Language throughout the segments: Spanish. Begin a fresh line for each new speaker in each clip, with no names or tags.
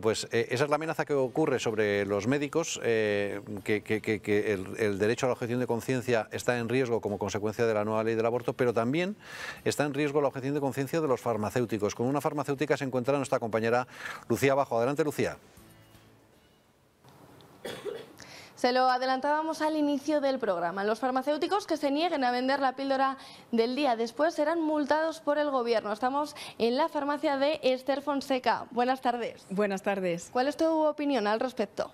pues eh, esa es la amenaza que ocurre sobre los médicos, eh, que, el, el, derecho a la objeción de conciencia está en riesgo como consecuencia de la nueva ley del aborto, pero también está en riesgo la objeción de conciencia de los farmacéuticos. Con una farmacéutica se encuentra nuestra compañera Lucía Bajo. Adelante, Lucía.
Se lo adelantábamos al inicio del programa. Los farmacéuticos que se nieguen a vender la píldora del día después serán multados por el gobierno. Estamos en la farmacia de Esther Fonseca. Buenas tardes. Buenas tardes. ¿Cuál es tu opinión al respecto?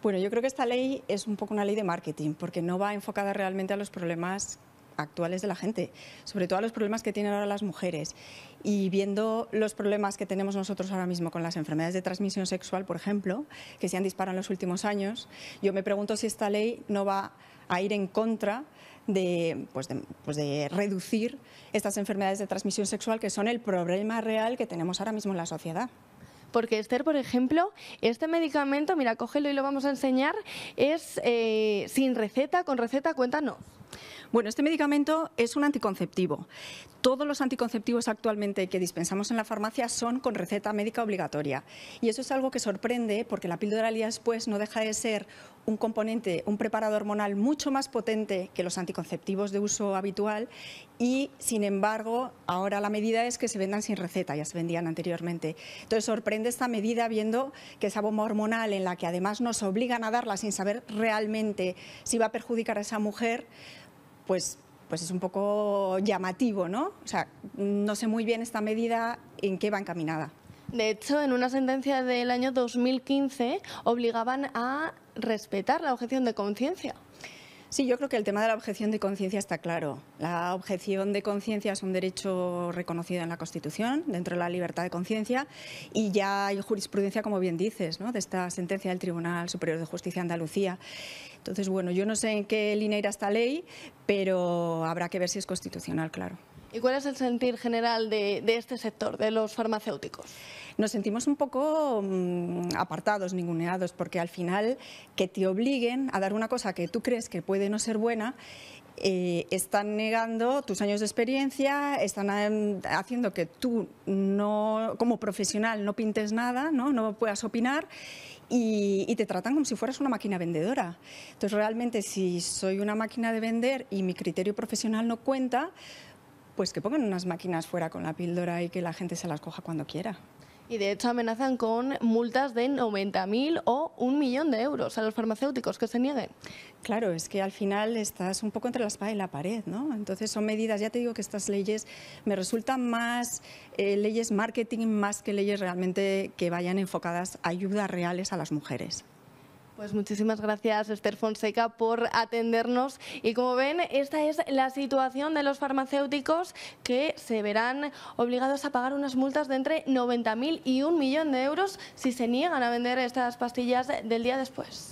Bueno, yo creo que esta ley es un poco una ley de marketing, porque no va enfocada realmente a los problemas actuales de la gente, sobre todo a los problemas que tienen ahora las mujeres. Y viendo los problemas que tenemos nosotros ahora mismo con las enfermedades de transmisión sexual, por ejemplo, que se han disparado en los últimos años, yo me pregunto si esta ley no va a ir en contra de, pues pues de reducir estas enfermedades de
transmisión sexual, que son el problema real que tenemos ahora mismo en la sociedad. Porque Esther, por ejemplo, este medicamento, mira, cógelo y lo vamos a enseñar, es eh, sin receta, con receta, cuéntanos.
Bueno, este medicamento es un anticonceptivo. Todos los anticonceptivos actualmente que dispensamos en la farmacia son con receta médica obligatoria. Y eso es algo que sorprende porque la píldora al día después no deja de ser un componente, un preparado hormonal mucho más potente que los anticonceptivos de uso habitual y, sin embargo, ahora la medida es que se vendan sin receta, ya se vendían anteriormente. Entonces sorprende de esta medida viendo que esa bomba hormonal en la que además nos obligan a darla sin saber realmente si va a perjudicar a esa mujer, pues pues es un poco llamativo, ¿no? O sea, no sé muy bien esta medida en qué va encaminada.
De hecho, en una sentencia del año 2015 obligaban a respetar la objeción de conciencia.
Sí, yo creo que el tema de la objeción de conciencia está claro. La objeción de conciencia es un derecho reconocido en la Constitución, dentro de la libertad de conciencia, y ya hay jurisprudencia, como bien dices, de esta sentencia del Tribunal Superior de Justicia de Andalucía. Entonces, bueno, yo no sé en qué línea irá esta ley, pero habrá que ver si es constitucional, claro.
¿Y cuál es el sentir general de este sector, de los farmacéuticos?
nos sentimos un poco mm, apartados, ninguneados, porque al final que te obliguen a dar una cosa que tú crees que puede no ser buena eh, están negando tus años de experiencia, están haciendo que tú no, como profesional no pintes nada, no, puedas opinar y, te tratan como si fueras una máquina vendedora. Entonces realmente si soy una máquina de vender y mi criterio profesional no cuenta, pues que pongan unas máquinas fuera con la píldora y que la gente se las coja cuando quiera.
Y de hecho amenazan con multas de 90.000 o un millón de euros a los farmacéuticos que se nieguen. Claro, es que
al final estás un poco entre la espada y la pared, ¿no? Entonces son medidas, ya te digo que estas leyes me resultan más eh, leyes marketing más que leyes realmente que vayan enfocadas a ayudas reales a las mujeres.
Pues muchísimas gracias, Esther Fonseca, por atendernos. Y como ven, esta es la situación de los farmacéuticos que se verán obligados a pagar unas multas de entre 90.000 y un millón de euros si se niegan a vender estas pastillas del día después.